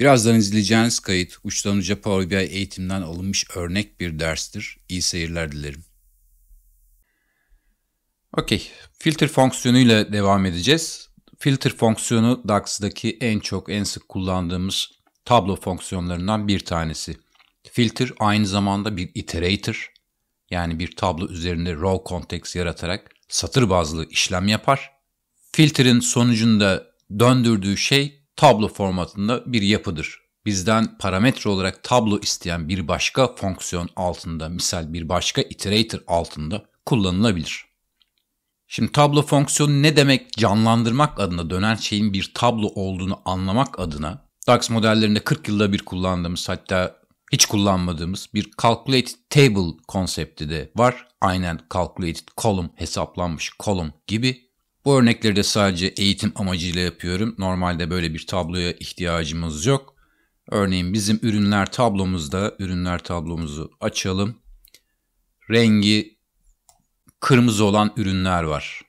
Birazdan izleyeceğiniz kayıt uçtan uca Power BI eğitimden alınmış örnek bir derstir. İyi seyirler dilerim. Okey, filter fonksiyonuyla devam edeceğiz. Filter fonksiyonu DAX'daki en çok en sık kullandığımız tablo fonksiyonlarından bir tanesi. Filter aynı zamanda bir iterator yani bir tablo üzerinde row context yaratarak satır bazlı işlem yapar. Filter'in sonucunda döndürdüğü şey tablo formatında bir yapıdır. Bizden parametre olarak tablo isteyen bir başka fonksiyon altında, misal bir başka iterator altında kullanılabilir. Şimdi tablo fonksiyonu ne demek canlandırmak adına dönen şeyin bir tablo olduğunu anlamak adına DAX modellerinde 40 yılda bir kullandığımız hatta hiç kullanmadığımız bir calculated table konsepti de var. Aynen calculated column, hesaplanmış column gibi bu örnekleri de sadece eğitim amacıyla yapıyorum. Normalde böyle bir tabloya ihtiyacımız yok. Örneğin bizim ürünler tablomuzda ürünler tablomuzu açalım. Rengi kırmızı olan ürünler var.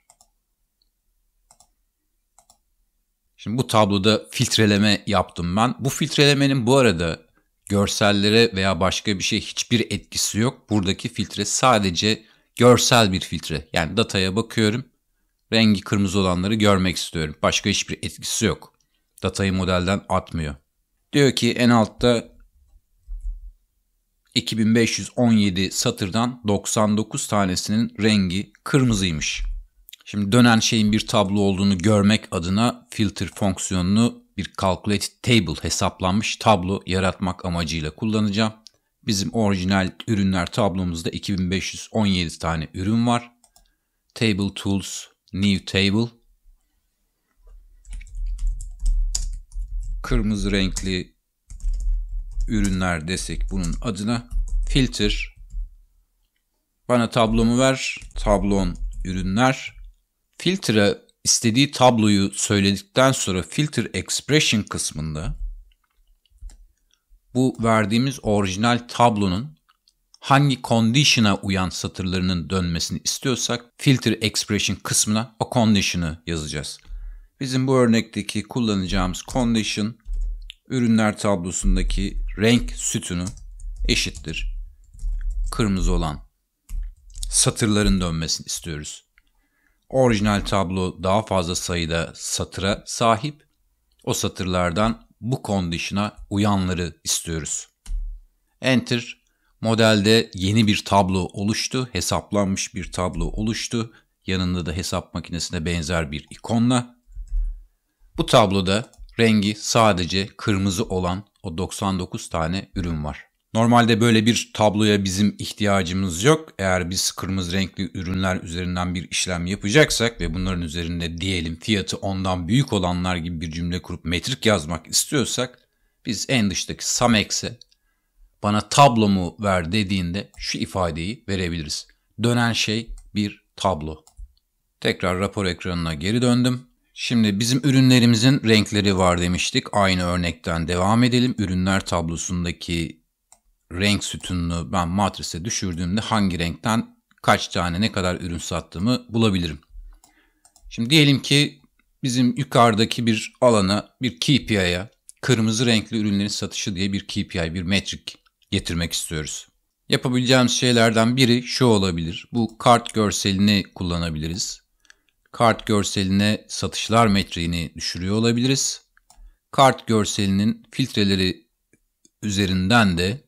Şimdi bu tabloda filtreleme yaptım ben. Bu filtrelemenin bu arada görsellere veya başka bir şey hiçbir etkisi yok. Buradaki filtre sadece görsel bir filtre. Yani dataya bakıyorum Rengi kırmızı olanları görmek istiyorum. Başka hiçbir etkisi yok. Datayı modelden atmıyor. Diyor ki en altta 2517 satırdan 99 tanesinin rengi kırmızıymış. Şimdi dönen şeyin bir tablo olduğunu görmek adına filter fonksiyonunu bir calculated table hesaplanmış tablo yaratmak amacıyla kullanacağım. Bizim orijinal ürünler tablomuzda 2517 tane ürün var. Table Tools new table kırmızı renkli ürünler desek bunun adına filter bana tablomu ver tablon ürünler filtre istediği tabloyu söyledikten sonra filter expression kısmında bu verdiğimiz orijinal tablonun hangi condition'a uyan satırlarının dönmesini istiyorsak filter expression kısmına o condition'ı yazacağız. Bizim bu örnekteki kullanacağımız condition ürünler tablosundaki renk sütunu eşittir. Kırmızı olan satırların dönmesini istiyoruz. Orijinal tablo daha fazla sayıda satıra sahip. O satırlardan bu condition'a uyanları istiyoruz. Enter Modelde yeni bir tablo oluştu, hesaplanmış bir tablo oluştu. Yanında da hesap makinesine benzer bir ikonla. Bu tabloda rengi sadece kırmızı olan o 99 tane ürün var. Normalde böyle bir tabloya bizim ihtiyacımız yok. Eğer biz kırmızı renkli ürünler üzerinden bir işlem yapacaksak ve bunların üzerinde diyelim fiyatı ondan büyük olanlar gibi bir cümle kurup metrik yazmak istiyorsak biz en dıştaki Samex'e bana tablomu ver dediğinde şu ifadeyi verebiliriz. Dönen şey bir tablo. Tekrar rapor ekranına geri döndüm. Şimdi bizim ürünlerimizin renkleri var demiştik. Aynı örnekten devam edelim. Ürünler tablosundaki renk sütununu ben matrise düşürdüğümde hangi renkten kaç tane ne kadar ürün sattığımı bulabilirim. Şimdi diyelim ki bizim yukarıdaki bir alana bir KPI'ye kırmızı renkli ürünlerin satışı diye bir KPI, bir metrik getirmek istiyoruz. Yapabileceğimiz şeylerden biri şu olabilir. Bu kart görselini kullanabiliriz. Kart görseline satışlar metriğini düşürüyor olabiliriz. Kart görselinin filtreleri üzerinden de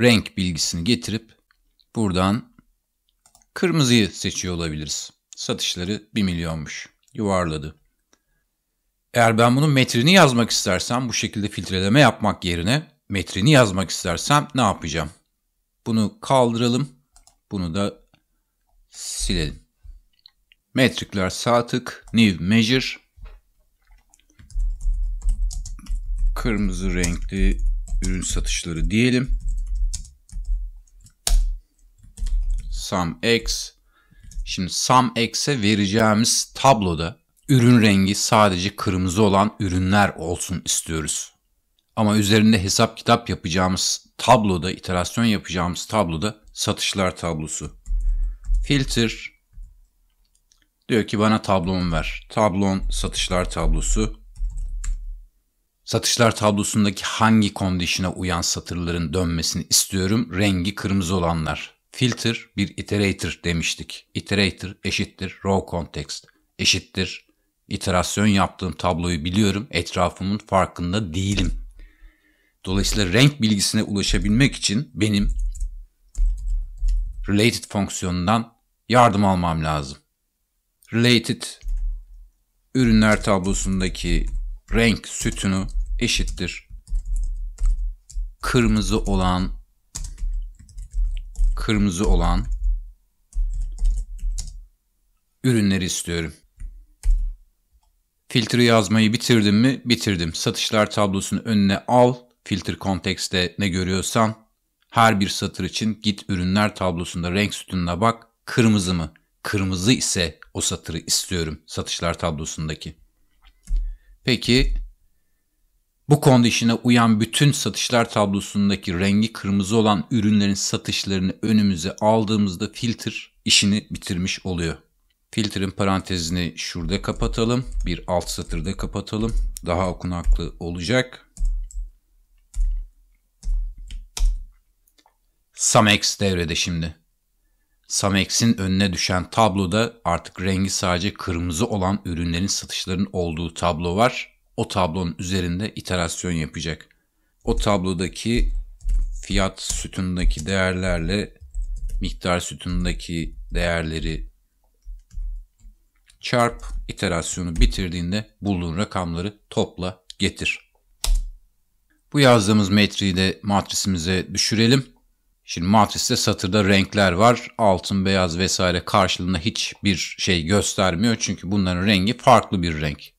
renk bilgisini getirip buradan kırmızıyı seçiyor olabiliriz. Satışları 1 milyonmuş. Yuvarladı. Eğer ben bunun metrini yazmak istersem bu şekilde filtreleme yapmak yerine metrini yazmak istersem ne yapacağım? Bunu kaldıralım. Bunu da silelim. Metrikler sağ tık. New Measure. Kırmızı renkli ürün satışları diyelim. Sum X. Şimdi Sum X'e vereceğimiz tabloda ürün rengi sadece kırmızı olan ürünler olsun istiyoruz. Ama üzerinde hesap kitap yapacağımız tabloda, iterasyon yapacağımız tabloda satışlar tablosu. Filter diyor ki bana tablon ver. Tablon satışlar tablosu. Satışlar tablosundaki hangi kondisyona uyan satırların dönmesini istiyorum. Rengi kırmızı olanlar. Filter bir iterator demiştik. Iterator eşittir row context eşittir iterasyon yaptığım tabloyu biliyorum, etrafımın farkında değilim. Dolayısıyla renk bilgisine ulaşabilmek için benim related fonksiyonundan yardım almam lazım. Related ürünler tablosundaki renk sütunu eşittir. Kırmızı olan kırmızı olan ürünleri istiyorum. Filtre yazmayı bitirdim mi? Bitirdim. Satışlar tablosunu önüne al. Filtre kontekste ne görüyorsan her bir satır için git ürünler tablosunda renk sütununa bak. Kırmızı mı? Kırmızı ise o satırı istiyorum satışlar tablosundaki. Peki bu kondişine uyan bütün satışlar tablosundaki rengi kırmızı olan ürünlerin satışlarını önümüze aldığımızda filtre işini bitirmiş oluyor. Filtrin parantezini şurada kapatalım. Bir alt satırda kapatalım. Daha okunaklı olacak. Samex devrede şimdi. Samex'in önüne düşen tabloda artık rengi sadece kırmızı olan ürünlerin satışlarının olduğu tablo var. O tablonun üzerinde iterasyon yapacak. O tablodaki fiyat sütundaki değerlerle miktar sütundaki değerleri çarp iterasyonu bitirdiğinde bulduğun rakamları topla getir. Bu yazdığımız metriği de matrisimize düşürelim. Şimdi matriste satırda renkler var. Altın, beyaz vesaire karşılığında hiçbir şey göstermiyor. Çünkü bunların rengi farklı bir renk.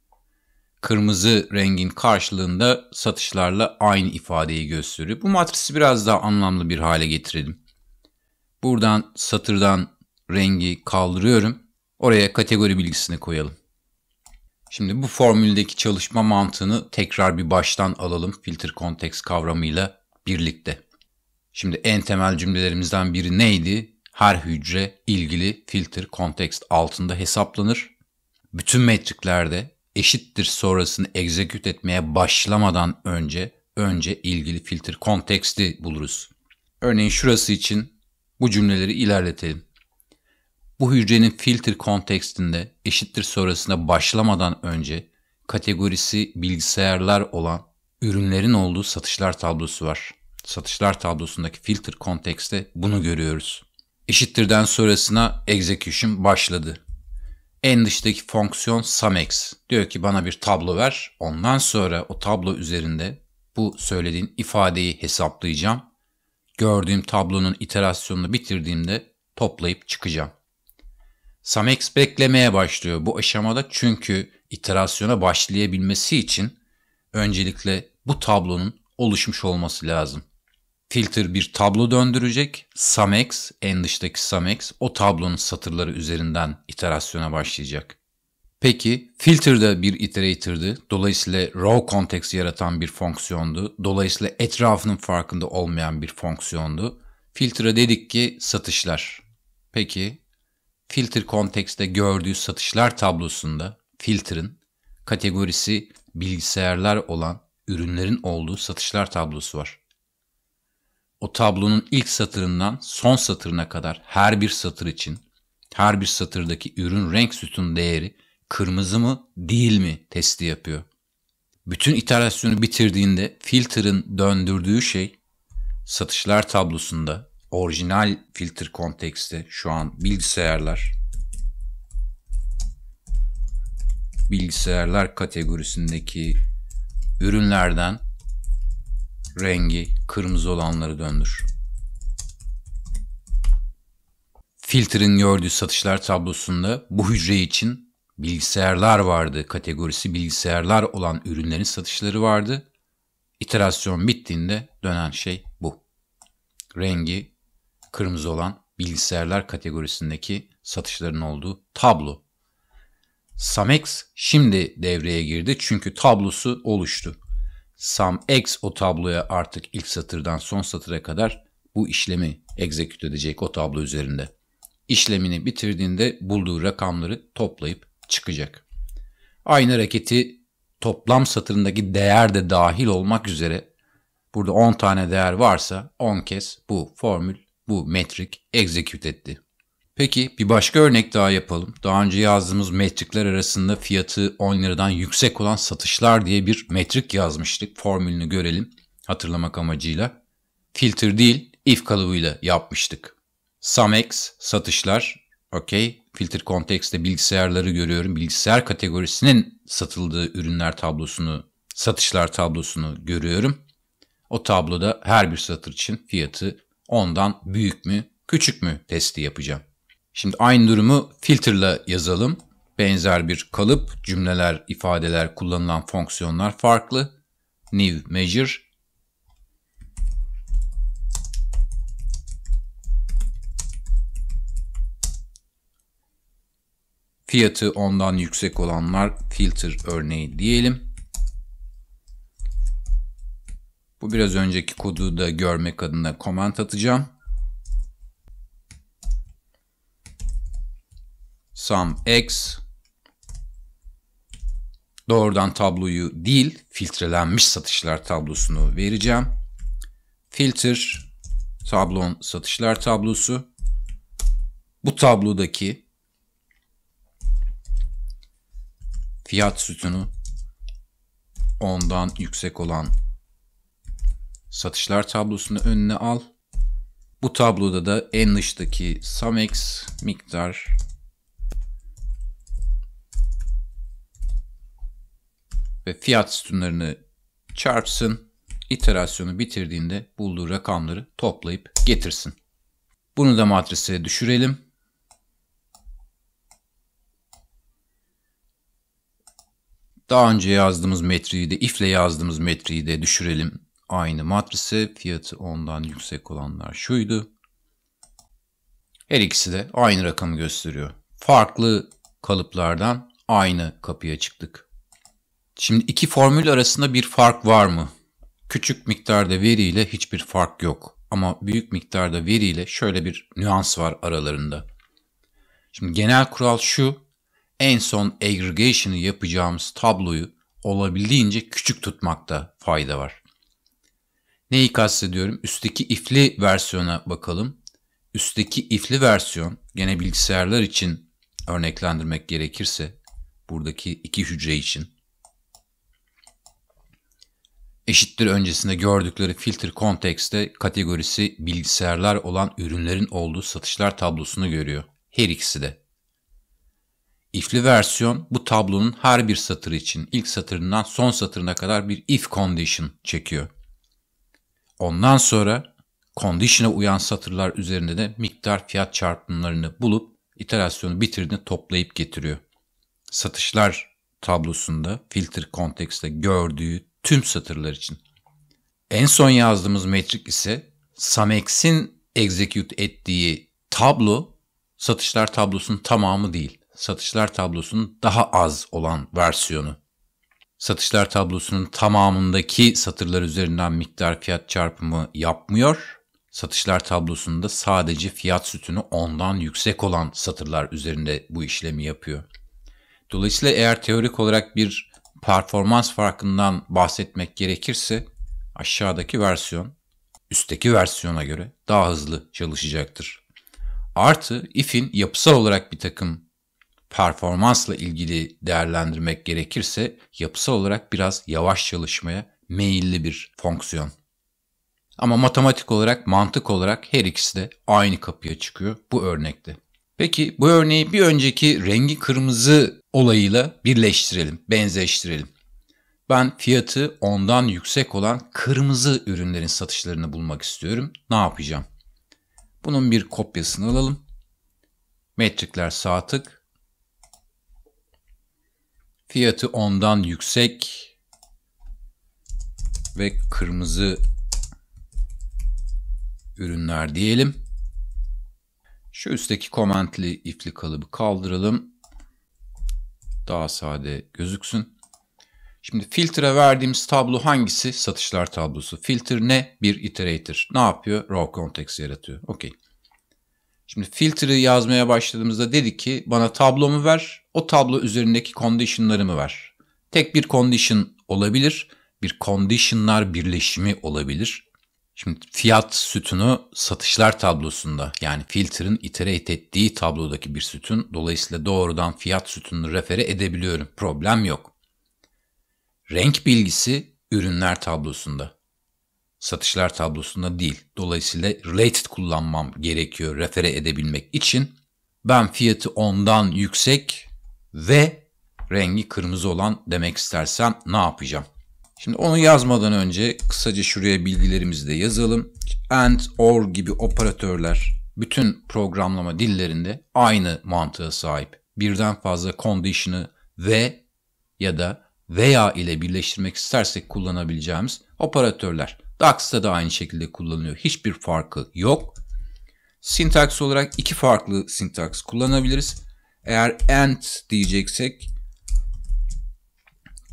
Kırmızı rengin karşılığında satışlarla aynı ifadeyi gösteriyor. Bu matrisi biraz daha anlamlı bir hale getirelim. Buradan satırdan rengi kaldırıyorum. Oraya kategori bilgisini koyalım. Şimdi bu formüldeki çalışma mantığını tekrar bir baştan alalım filter context kavramıyla birlikte. Şimdi en temel cümlelerimizden biri neydi? Her hücre ilgili filter context altında hesaplanır. Bütün metriklerde eşittir sonrasını execute etmeye başlamadan önce önce ilgili filter konteksti buluruz. Örneğin şurası için bu cümleleri ilerletelim bu hücrenin filter kontekstinde eşittir sonrasına başlamadan önce kategorisi bilgisayarlar olan ürünlerin olduğu satışlar tablosu var. Satışlar tablosundaki filter kontekste bunu görüyoruz. Eşittirden sonrasına execution başladı. En dıştaki fonksiyon sumex. Diyor ki bana bir tablo ver. Ondan sonra o tablo üzerinde bu söylediğin ifadeyi hesaplayacağım. Gördüğüm tablonun iterasyonunu bitirdiğimde toplayıp çıkacağım. Samex beklemeye başlıyor bu aşamada çünkü iterasyona başlayabilmesi için öncelikle bu tablonun oluşmuş olması lazım. Filter bir tablo döndürecek. Samex, en dıştaki Samex o tablonun satırları üzerinden iterasyona başlayacak. Peki filter de bir iterator'dı. Dolayısıyla raw context yaratan bir fonksiyondu. Dolayısıyla etrafının farkında olmayan bir fonksiyondu. Filter'a dedik ki satışlar. Peki Filter kontekste gördüğü satışlar tablosunda filter'ın kategorisi bilgisayarlar olan ürünlerin olduğu satışlar tablosu var. O tablonun ilk satırından son satırına kadar her bir satır için her bir satırdaki ürün renk sütun değeri kırmızı mı değil mi testi yapıyor. Bütün iterasyonu bitirdiğinde filter'ın döndürdüğü şey satışlar tablosunda orijinal filter konteksti şu an bilgisayarlar bilgisayarlar kategorisindeki ürünlerden rengi kırmızı olanları döndür. Filter'in gördüğü satışlar tablosunda bu hücre için bilgisayarlar vardı. Kategorisi bilgisayarlar olan ürünlerin satışları vardı. İterasyon bittiğinde dönen şey bu. Rengi kırmızı olan bilgisayarlar kategorisindeki satışların olduğu tablo. Samex şimdi devreye girdi çünkü tablosu oluştu. Samex o tabloya artık ilk satırdan son satıra kadar bu işlemi execute edecek o tablo üzerinde. İşlemini bitirdiğinde bulduğu rakamları toplayıp çıkacak. Aynı hareketi toplam satırındaki değer de dahil olmak üzere burada 10 tane değer varsa 10 kez bu formül bu metrik execute etti. Peki bir başka örnek daha yapalım. Daha önce yazdığımız metrikler arasında fiyatı 10 liradan yüksek olan satışlar diye bir metrik yazmıştık. Formülünü görelim hatırlamak amacıyla. Filter değil if kalıbıyla yapmıştık. Sumex satışlar okey. Filter kontekste bilgisayarları görüyorum. Bilgisayar kategorisinin satıldığı ürünler tablosunu, satışlar tablosunu görüyorum. O tabloda her bir satır için fiyatı Ondan büyük mü, küçük mü testi yapacağım. Şimdi aynı durumu filter'la yazalım. Benzer bir kalıp, cümleler, ifadeler, kullanılan fonksiyonlar farklı. New measure Fiyatı ondan yüksek olanlar filter örneği diyelim. Bu biraz önceki kodu da görmek adına comment atacağım. Sum x doğrudan tabloyu değil filtrelenmiş satışlar tablosunu vereceğim. Filter tablon satışlar tablosu. Bu tablodaki fiyat sütunu ondan yüksek olan satışlar tablosunu önüne al. Bu tabloda da en dıştaki Samex miktar ve fiyat sütunlarını çarpsın. İterasyonu bitirdiğinde bulduğu rakamları toplayıp getirsin. Bunu da matrise düşürelim. Daha önce yazdığımız metriyi de ifle yazdığımız metriyi de düşürelim aynı matrise Fiyatı ondan yüksek olanlar şuydu. Her ikisi de aynı rakamı gösteriyor. Farklı kalıplardan aynı kapıya çıktık. Şimdi iki formül arasında bir fark var mı? Küçük miktarda veriyle hiçbir fark yok. Ama büyük miktarda veriyle şöyle bir nüans var aralarında. Şimdi genel kural şu. En son aggregation'ı yapacağımız tabloyu olabildiğince küçük tutmakta fayda var. Neyi kastediyorum? Üstteki ifli versiyona bakalım. Üstteki ifli versiyon gene bilgisayarlar için örneklendirmek gerekirse buradaki iki hücre için eşittir öncesinde gördükleri filter kontekste kategorisi bilgisayarlar olan ürünlerin olduğu satışlar tablosunu görüyor. Her ikisi de. If'li versiyon bu tablonun her bir satırı için ilk satırından son satırına kadar bir if condition çekiyor. Ondan sonra condition'a uyan satırlar üzerinde de miktar fiyat çarpımlarını bulup iterasyonu bitirdiğinde toplayıp getiriyor. Satışlar tablosunda filter kontekste gördüğü tüm satırlar için. En son yazdığımız metrik ise Samex'in execute ettiği tablo satışlar tablosunun tamamı değil. Satışlar tablosunun daha az olan versiyonu satışlar tablosunun tamamındaki satırlar üzerinden miktar fiyat çarpımı yapmıyor. Satışlar tablosunda sadece fiyat sütunu ondan yüksek olan satırlar üzerinde bu işlemi yapıyor. Dolayısıyla eğer teorik olarak bir performans farkından bahsetmek gerekirse aşağıdaki versiyon üstteki versiyona göre daha hızlı çalışacaktır. Artı if'in yapısal olarak bir takım performansla ilgili değerlendirmek gerekirse yapısal olarak biraz yavaş çalışmaya meyilli bir fonksiyon. Ama matematik olarak, mantık olarak her ikisi de aynı kapıya çıkıyor bu örnekte. Peki bu örneği bir önceki rengi kırmızı olayıyla birleştirelim, benzeştirelim. Ben fiyatı ondan yüksek olan kırmızı ürünlerin satışlarını bulmak istiyorum. Ne yapacağım? Bunun bir kopyasını alalım. Metrikler sağ tık, Fiyatı ondan yüksek ve kırmızı ürünler diyelim. Şu üstteki komentli ifli kalıbı kaldıralım. Daha sade gözüksün. Şimdi filtre verdiğimiz tablo hangisi? Satışlar tablosu. Filtre ne? Bir iterator. Ne yapıyor? Raw context yaratıyor. Okey. Şimdi filtre yazmaya başladığımızda dedi ki bana tablomu ver, o tablo üzerindeki conditionlarımı ver. Tek bir condition olabilir, bir conditionlar birleşimi olabilir. Şimdi fiyat sütunu satışlar tablosunda yani filtre'ın iterate ettiği tablodaki bir sütun dolayısıyla doğrudan fiyat sütununu refere edebiliyorum. Problem yok. Renk bilgisi ürünler tablosunda satışlar tablosunda değil. Dolayısıyla related kullanmam gerekiyor refere edebilmek için. Ben fiyatı ondan yüksek ve rengi kırmızı olan demek istersem ne yapacağım? Şimdi onu yazmadan önce kısaca şuraya bilgilerimizi de yazalım. And, or gibi operatörler bütün programlama dillerinde aynı mantığa sahip. Birden fazla condition'ı ve ya da veya ile birleştirmek istersek kullanabileceğimiz operatörler. DAX'ta da aynı şekilde kullanılıyor. Hiçbir farkı yok. Sintaks olarak iki farklı sintaks kullanabiliriz. Eğer and diyeceksek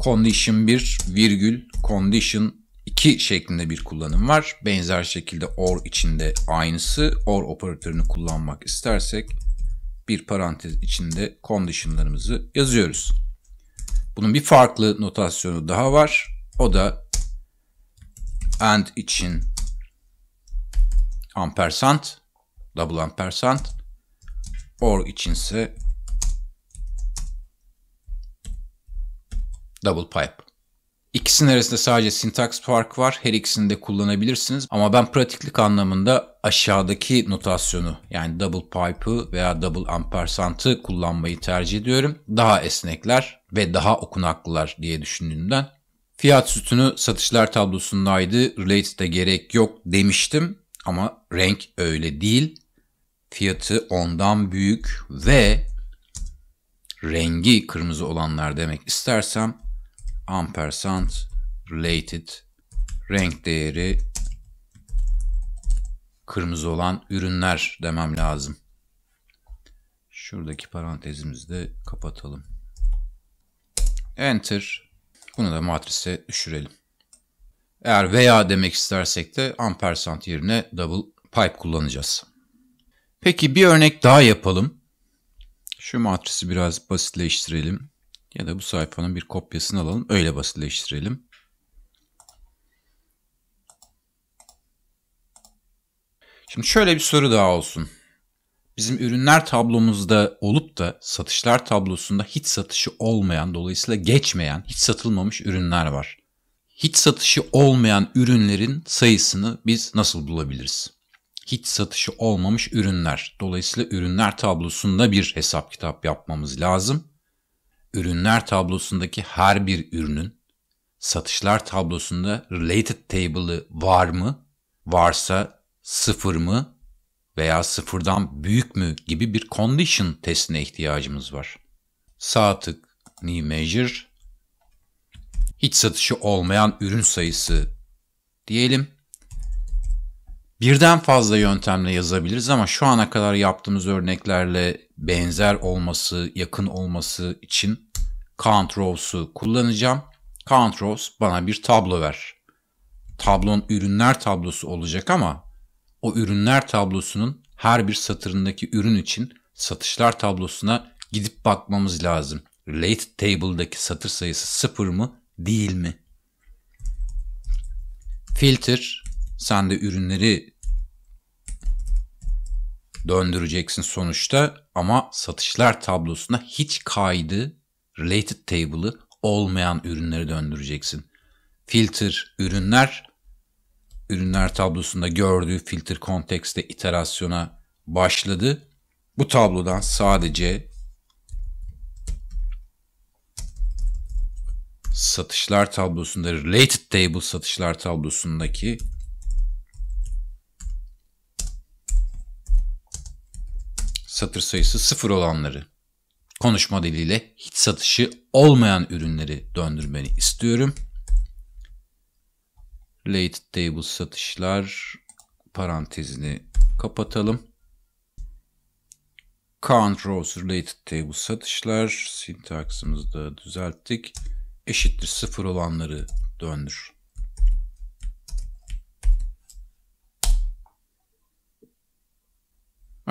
condition 1 virgül condition 2 şeklinde bir kullanım var. Benzer şekilde or içinde aynısı. Or operatörünü kullanmak istersek bir parantez içinde conditionlarımızı yazıyoruz. Bunun bir farklı notasyonu daha var. O da and için ampersand, double ampersand, or içinse double pipe. İkisinin arasında sadece syntax fark var. Her ikisini de kullanabilirsiniz. Ama ben pratiklik anlamında aşağıdaki notasyonu yani double pipe'ı veya double ampersandı kullanmayı tercih ediyorum. Daha esnekler ve daha okunaklılar diye düşündüğümden Fiyat sütunu satışlar tablosundaydı. Related'e gerek yok demiştim ama renk öyle değil. Fiyatı ondan büyük ve rengi kırmızı olanlar demek istersem ampersand related renk değeri kırmızı olan ürünler demem lazım. Şuradaki parantezimizi de kapatalım. Enter bunu da matrise düşürelim. Eğer veya demek istersek de ampersand yerine double pipe kullanacağız. Peki bir örnek daha yapalım. Şu matrisi biraz basitleştirelim. Ya da bu sayfanın bir kopyasını alalım. Öyle basitleştirelim. Şimdi şöyle bir soru daha olsun bizim ürünler tablomuzda olup da satışlar tablosunda hiç satışı olmayan dolayısıyla geçmeyen hiç satılmamış ürünler var. Hiç satışı olmayan ürünlerin sayısını biz nasıl bulabiliriz? Hiç satışı olmamış ürünler. Dolayısıyla ürünler tablosunda bir hesap kitap yapmamız lazım. Ürünler tablosundaki her bir ürünün satışlar tablosunda related table'ı var mı? Varsa sıfır mı? veya sıfırdan büyük mü gibi bir condition testine ihtiyacımız var. Sağ tık new measure hiç satışı olmayan ürün sayısı diyelim. Birden fazla yöntemle yazabiliriz ama şu ana kadar yaptığımız örneklerle benzer olması, yakın olması için count rows'u kullanacağım. Count rows bana bir tablo ver. Tablon ürünler tablosu olacak ama o ürünler tablosunun her bir satırındaki ürün için satışlar tablosuna gidip bakmamız lazım. Related table'daki satır sayısı sıfır mı değil mi? Filter sen de ürünleri döndüreceksin sonuçta ama satışlar tablosuna hiç kaydı related table'ı olmayan ürünleri döndüreceksin. Filter ürünler ürünler tablosunda gördüğü filter kontekste iterasyona başladı. Bu tablodan sadece satışlar tablosunda related table satışlar tablosundaki satır sayısı sıfır olanları konuşma diliyle hiç satışı olmayan ürünleri döndürmeni istiyorum late table satışlar parantezini kapatalım. Count rows related table satışlar sintaksımızı da düzelttik. Eşittir sıfır olanları döndür.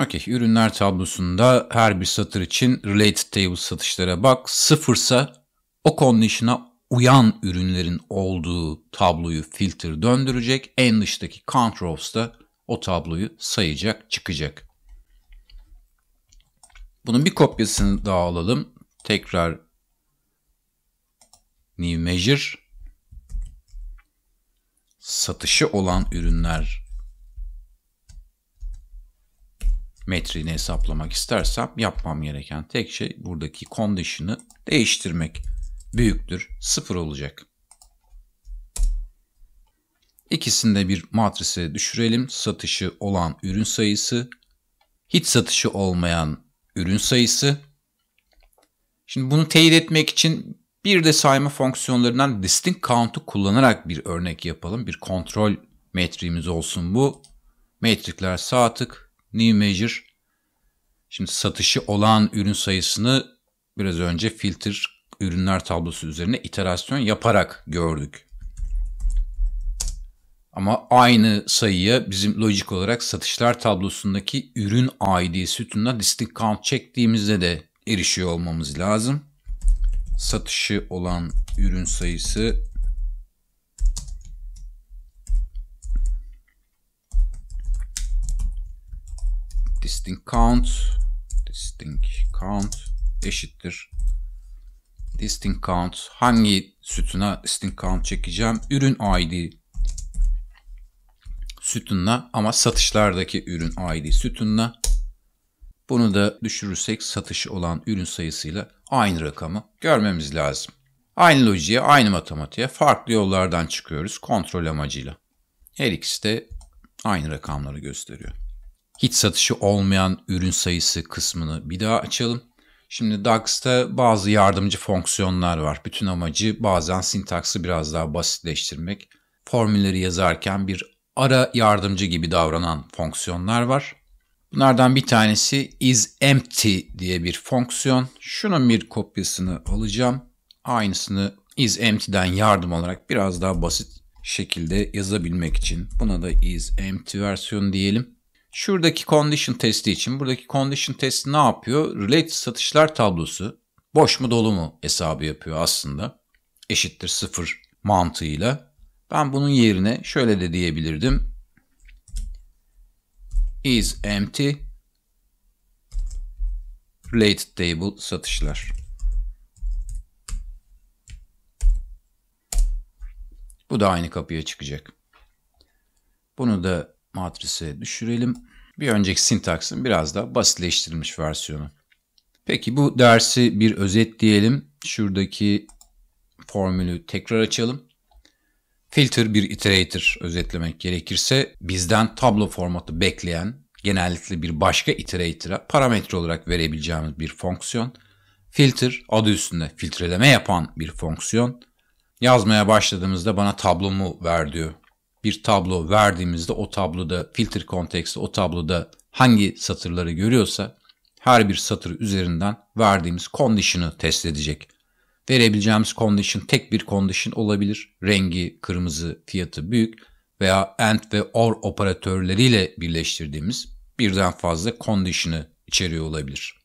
Okey, ürünler tablosunda her bir satır için related table satışlara bak. Sıfırsa o condition'a uyan ürünlerin olduğu tabloyu filter döndürecek. En dıştaki controls da o tabloyu sayacak, çıkacak. Bunun bir kopyasını daha alalım. Tekrar new measure satışı olan ürünler metrini hesaplamak istersem yapmam gereken tek şey buradaki condition'ı değiştirmek büyüktür 0 olacak. İkisini bir matrise düşürelim. Satışı olan ürün sayısı, hiç satışı olmayan ürün sayısı. Şimdi bunu teyit etmek için bir de sayma fonksiyonlarından distinct count'u kullanarak bir örnek yapalım. Bir kontrol metriğimiz olsun bu. Metrikler sağ tık, new measure. Şimdi satışı olan ürün sayısını biraz önce filter ürünler tablosu üzerine iterasyon yaparak gördük. Ama aynı sayıya bizim lojik olarak satışlar tablosundaki ürün ID sütununa count çektiğimizde de erişiyor olmamız lazım. Satışı olan ürün sayısı distinct count distinct count eşittir listing count hangi sütuna listing count çekeceğim? Ürün ID sütunla ama satışlardaki ürün ID sütunla. Bunu da düşürürsek satış olan ürün sayısıyla aynı rakamı görmemiz lazım. Aynı lojiye, aynı matematiğe farklı yollardan çıkıyoruz kontrol amacıyla. Her ikisi de aynı rakamları gösteriyor. Hiç satışı olmayan ürün sayısı kısmını bir daha açalım. Şimdi DAX'ta bazı yardımcı fonksiyonlar var. Bütün amacı bazen sintaksı biraz daha basitleştirmek. Formülleri yazarken bir ara yardımcı gibi davranan fonksiyonlar var. Bunlardan bir tanesi is empty diye bir fonksiyon. Şunun bir kopyasını alacağım. Aynısını is empty'den yardım olarak biraz daha basit şekilde yazabilmek için. Buna da is empty versiyonu diyelim. Şuradaki condition testi için buradaki condition testi ne yapıyor? Related satışlar tablosu boş mu dolu mu hesabı yapıyor aslında. Eşittir sıfır mantığıyla. Ben bunun yerine şöyle de diyebilirdim. Is empty related table satışlar. Bu da aynı kapıya çıkacak. Bunu da matrise düşürelim. Bir önceki sintaksın biraz daha basitleştirilmiş versiyonu. Peki bu dersi bir özet diyelim. Şuradaki formülü tekrar açalım. Filter bir iterator özetlemek gerekirse bizden tablo formatı bekleyen genellikle bir başka iterator'a parametre olarak verebileceğimiz bir fonksiyon. Filter adı üstünde filtreleme yapan bir fonksiyon. Yazmaya başladığımızda bana tablomu ver diyor bir tablo verdiğimizde o tabloda filter konteksti o tabloda hangi satırları görüyorsa her bir satır üzerinden verdiğimiz condition'ı test edecek. Verebileceğimiz condition tek bir condition olabilir. Rengi kırmızı, fiyatı büyük veya AND ve OR operatörleriyle birleştirdiğimiz birden fazla condition'ı içeriyor olabilir.